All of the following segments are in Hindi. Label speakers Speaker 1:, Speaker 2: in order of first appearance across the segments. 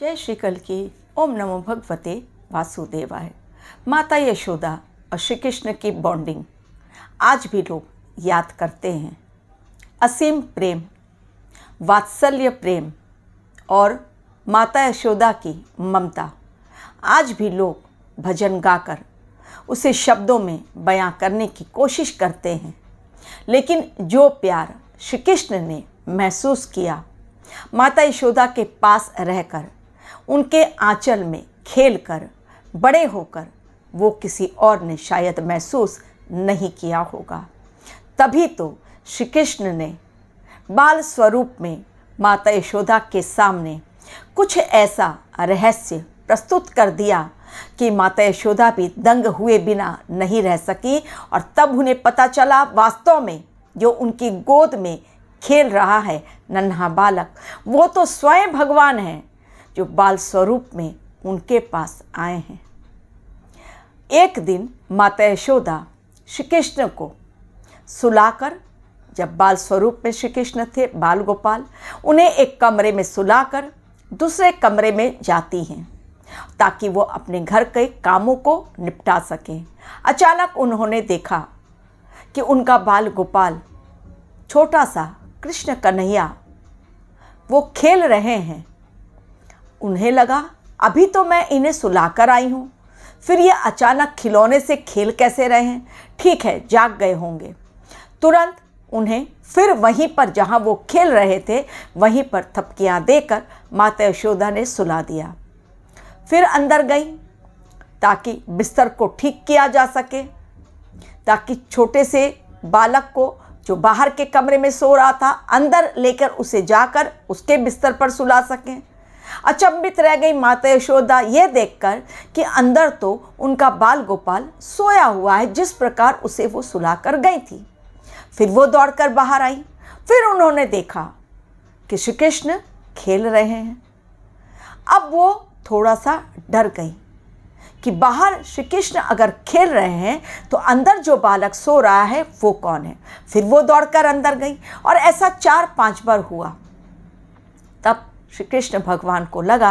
Speaker 1: जय श्री कल की ओम नमो भगवते वासुदेवाय माता यशोदा और श्री कृष्ण की बॉन्डिंग आज भी लोग याद करते हैं असीम प्रेम वात्सल्य प्रेम और माता यशोदा की ममता आज भी लोग भजन गाकर उसे शब्दों में बयां करने की कोशिश करते हैं लेकिन जो प्यार श्री कृष्ण ने महसूस किया माता यशोदा के पास रहकर उनके आंचल में खेलकर बड़े होकर वो किसी और ने शायद महसूस नहीं किया होगा तभी तो श्री कृष्ण ने बाल स्वरूप में माता यशोदा के सामने कुछ ऐसा रहस्य प्रस्तुत कर दिया कि माता यशोदा भी दंग हुए बिना नहीं रह सकी और तब उन्हें पता चला वास्तव में जो उनकी गोद में खेल रहा है नन्हा बालक वो तो स्वयं भगवान है जो बाल स्वरूप में उनके पास आए हैं एक दिन माता यशोदा श्री कृष्ण को सुलाकर जब बाल स्वरूप में श्री कृष्ण थे बाल गोपाल उन्हें एक कमरे में सुलाकर दूसरे कमरे में जाती हैं ताकि वो अपने घर के कामों को निपटा सकें अचानक उन्होंने देखा कि उनका बाल गोपाल छोटा सा कृष्ण कन्हैया वो खेल रहे हैं उन्हें लगा अभी तो मैं इन्हें सुलाकर आई हूँ फिर ये अचानक खिलौने से खेल कैसे रहे हैं ठीक है जाग गए होंगे तुरंत उन्हें फिर वहीं पर जहाँ वो खेल रहे थे वहीं पर थपकियाँ देकर माता यशोदा ने सुला दिया फिर अंदर गई ताकि बिस्तर को ठीक किया जा सके ताकि छोटे से बालक को जो बाहर के कमरे में सो रहा था अंदर लेकर उसे जाकर उसके बिस्तर पर सुला सकें अचंभित रह गई माता यशोदा यह देखकर कि अंदर तो उनका बाल गोपाल सोया हुआ है जिस प्रकार उसे वो सुला कर गई थी फिर वो दौड़कर बाहर आई फिर उन्होंने देखा कि श्री कृष्ण खेल रहे हैं अब वो थोड़ा सा डर गई कि बाहर श्री कृष्ण अगर खेल रहे हैं तो अंदर जो बालक सो रहा है वो कौन है फिर वो दौड़कर अंदर गई और ऐसा चार पांच बार हुआ तब श्री कृष्ण भगवान को लगा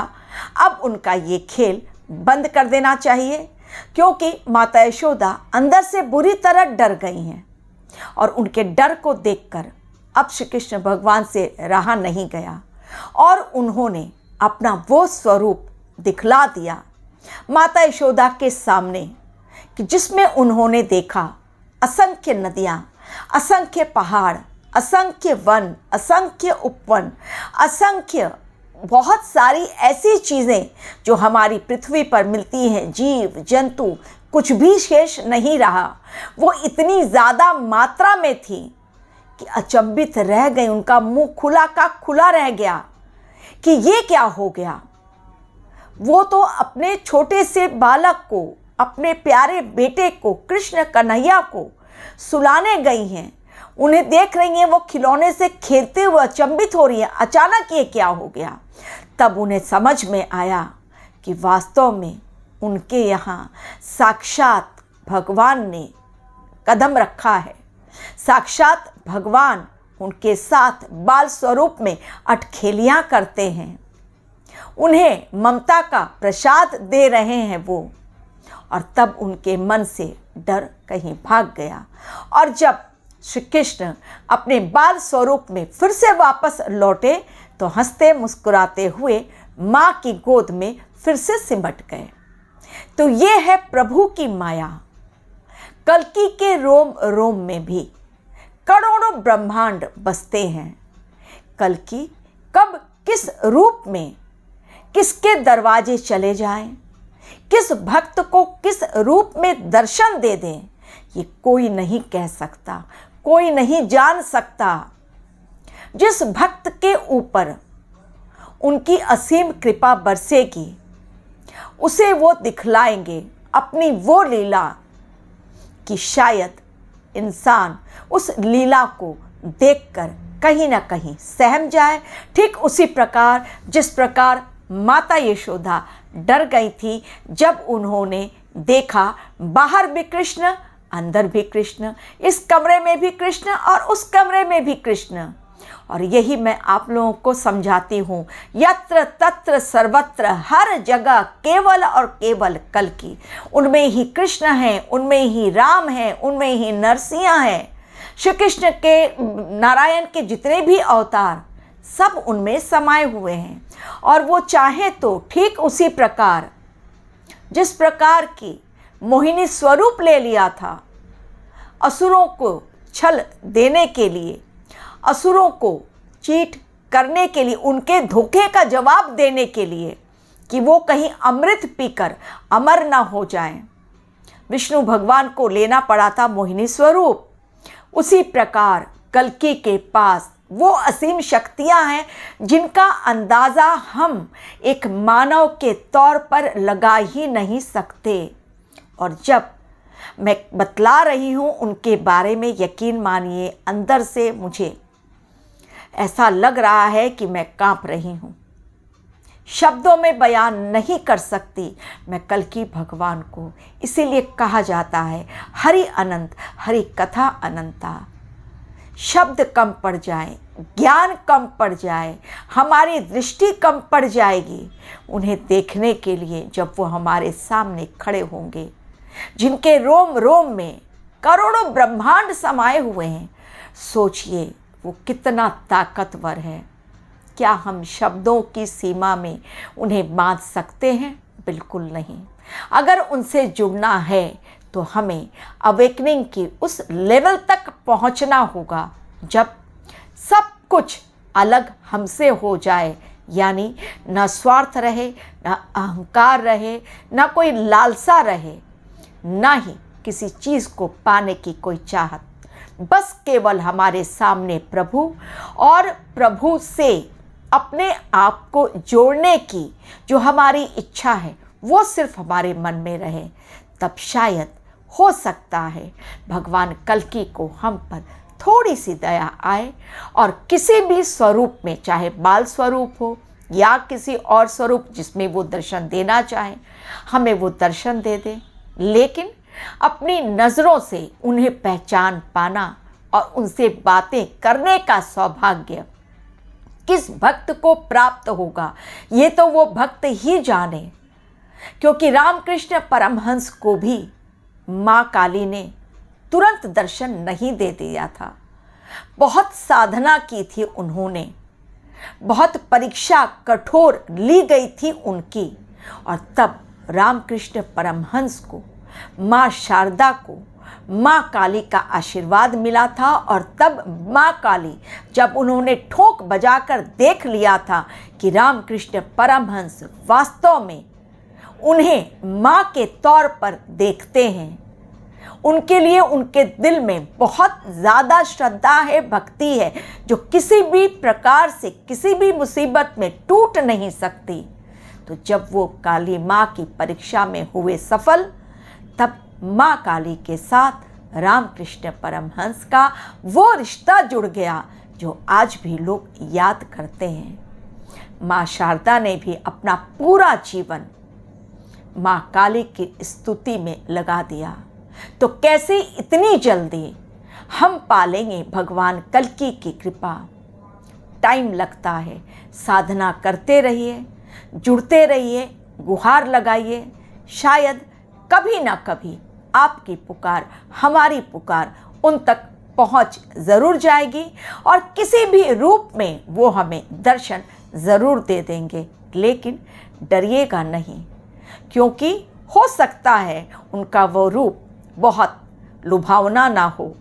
Speaker 1: अब उनका ये खेल बंद कर देना चाहिए क्योंकि माता यशोदा अंदर से बुरी तरह डर गई हैं और उनके डर को देखकर अब श्री कृष्ण भगवान से रहा नहीं गया और उन्होंने अपना वो स्वरूप दिखला दिया माता यशोदा के सामने कि जिसमें उन्होंने देखा असंख्य नदियाँ असंख्य पहाड़ असंख्य वन असंख्य उपवन असंख्य बहुत सारी ऐसी चीज़ें जो हमारी पृथ्वी पर मिलती हैं जीव जंतु कुछ भी शेष नहीं रहा वो इतनी ज़्यादा मात्रा में थी कि अचंभित रह गई उनका मुंह खुला का खुला रह गया कि ये क्या हो गया वो तो अपने छोटे से बालक को अपने प्यारे बेटे को कृष्ण कन्हैया को सुलाने गई हैं उन्हें देख रही हैं वो खिलौने से खेलते हुए अचंभित हो रही हैं अचानक ये क्या हो गया तब उन्हें समझ में आया कि वास्तव में उनके यहाँ साक्षात भगवान ने कदम रखा है साक्षात भगवान उनके साथ बाल स्वरूप में अटखेलियाँ करते हैं उन्हें ममता का प्रसाद दे रहे हैं वो और तब उनके मन से डर कहीं भाग गया और जब श्री कृष्ण अपने बाल स्वरूप में फिर से वापस लौटे तो हंसते मुस्कुराते हुए माँ की गोद में फिर से सिमट गए तो ये है प्रभु की माया कलकी के रोम रोम में भी करोड़ों ब्रह्मांड बसते हैं कलकी कब किस रूप में किसके दरवाजे चले जाएं, किस भक्त को किस रूप में दर्शन दे दें ये कोई नहीं कह सकता कोई नहीं जान सकता जिस भक्त के ऊपर उनकी असीम कृपा बरसेगी उसे वो दिखलाएंगे अपनी वो लीला कि शायद इंसान उस लीला को देखकर कहीं ना कहीं सहम जाए ठीक उसी प्रकार जिस प्रकार माता यशोदा डर गई थी जब उन्होंने देखा बाहर भी कृष्ण अंदर भी कृष्ण इस कमरे में भी कृष्ण और उस कमरे में भी कृष्ण और यही मैं आप लोगों को समझाती हूँ यत्र तत्र सर्वत्र हर जगह केवल और केवल कल की उनमें ही कृष्ण हैं उनमें ही राम हैं उनमें ही नरसिंह हैं श्री कृष्ण के नारायण के जितने भी अवतार सब उनमें समाये हुए हैं और वो चाहे तो ठीक उसी प्रकार जिस प्रकार की मोहिनी स्वरूप ले लिया था असुरों को छल देने के लिए असुरों को चीट करने के लिए उनके धोखे का जवाब देने के लिए कि वो कहीं अमृत पीकर अमर ना हो जाएं। विष्णु भगवान को लेना पड़ा था मोहिनी स्वरूप उसी प्रकार कलकी के पास वो असीम शक्तियां हैं जिनका अंदाज़ा हम एक मानव के तौर पर लगा ही नहीं सकते और जब मैं बतला रही हूँ उनके बारे में यकीन मानिए अंदर से मुझे ऐसा लग रहा है कि मैं कांप रही हूँ शब्दों में बयान नहीं कर सकती मैं कल की भगवान को इसीलिए कहा जाता है हरि अनंत हरि कथा अनंता शब्द कम पड़ जाए ज्ञान कम पड़ जाए हमारी दृष्टि कम पड़ जाएगी उन्हें देखने के लिए जब वो हमारे सामने खड़े होंगे जिनके रोम रोम में करोड़ों ब्रह्मांड समाये हुए हैं सोचिए वो कितना ताकतवर है क्या हम शब्दों की सीमा में उन्हें बांध सकते हैं बिल्कुल नहीं अगर उनसे जुड़ना है तो हमें अवेकनिंग की उस लेवल तक पहुंचना होगा जब सब कुछ अलग हमसे हो जाए यानी न स्वार्थ रहे न अहंकार रहे न कोई लालसा रहे ना ही किसी चीज़ को पाने की कोई चाहत बस केवल हमारे सामने प्रभु और प्रभु से अपने आप को जोड़ने की जो हमारी इच्छा है वो सिर्फ हमारे मन में रहे तब शायद हो सकता है भगवान कलकी को हम पर थोड़ी सी दया आए और किसी भी स्वरूप में चाहे बाल स्वरूप हो या किसी और स्वरूप जिसमें वो दर्शन देना चाहे हमें वो दर्शन दे दे लेकिन अपनी नज़रों से उन्हें पहचान पाना और उनसे बातें करने का सौभाग्य किस भक्त को प्राप्त होगा ये तो वो भक्त ही जाने क्योंकि रामकृष्ण परमहंस को भी माँ काली ने तुरंत दर्शन नहीं दे दिया था बहुत साधना की थी उन्होंने बहुत परीक्षा कठोर ली गई थी उनकी और तब रामकृष्ण परमहंस को माँ शारदा को माँ काली का आशीर्वाद मिला था और तब माँ काली जब उन्होंने ठोक बजाकर देख लिया था कि रामकृष्ण परमहंस वास्तव में उन्हें माँ के तौर पर देखते हैं उनके लिए उनके दिल में बहुत ज़्यादा श्रद्धा है भक्ति है जो किसी भी प्रकार से किसी भी मुसीबत में टूट नहीं सकती तो जब वो काली माँ की परीक्षा में हुए सफल तब माँ काली के साथ रामकृष्ण परमहंस का वो रिश्ता जुड़ गया जो आज भी लोग याद करते हैं माँ शारदा ने भी अपना पूरा जीवन माँ काली की स्तुति में लगा दिया तो कैसे इतनी जल्दी हम पालेंगे भगवान कलकी की कृपा टाइम लगता है साधना करते रहिए जुड़ते रहिए गुहार लगाइए शायद कभी ना कभी आपकी पुकार हमारी पुकार उन तक पहुंच ज़रूर जाएगी और किसी भी रूप में वो हमें दर्शन ज़रूर दे देंगे लेकिन डरिएगा नहीं क्योंकि हो सकता है उनका वो रूप बहुत लुभावना ना हो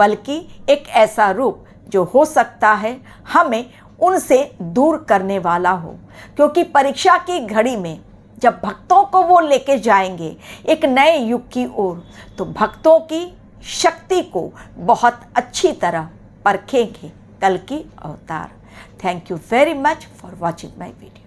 Speaker 1: बल्कि एक ऐसा रूप जो हो सकता है हमें उनसे दूर करने वाला हो क्योंकि परीक्षा की घड़ी में जब भक्तों को वो लेके जाएंगे एक नए युग की ओर तो भक्तों की शक्ति को बहुत अच्छी तरह परखेंगे कल की अवतार thank you very much for watching my video